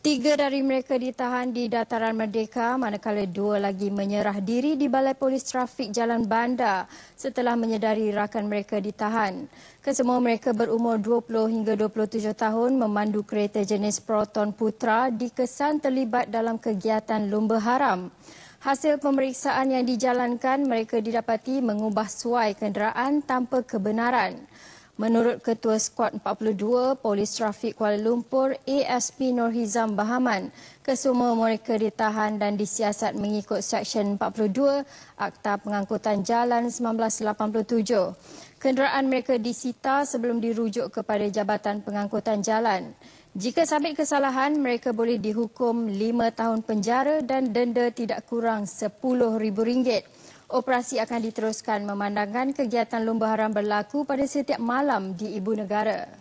Tiga dari mereka ditahan di Dataran Merdeka manakala dua lagi menyerah diri di Balai Polis Trafik Jalan Bandar setelah menyedari rakan mereka ditahan. Kesemua mereka berumur 20 hingga 27 tahun memandu kereta jenis Proton Putra dikesan terlibat dalam kegiatan lumba haram. Hasil pemeriksaan yang dijalankan mereka didapati mengubah suai kenderaan tanpa kebenaran. Menurut Ketua Skuad 42 Polis Trafik Kuala Lumpur ASP Norhizam Bahaman, kesemua mereka ditahan dan disiasat mengikut Seksyen 42 Akta Pengangkutan Jalan 1987. Kenderaan mereka disita sebelum dirujuk kepada Jabatan Pengangkutan Jalan. Jika sabit kesalahan, mereka boleh dihukum 5 tahun penjara dan denda tidak kurang RM10,000 operasi akan diteruskan memandangkan kegiatan lumba haram berlaku pada setiap malam di ibu negara.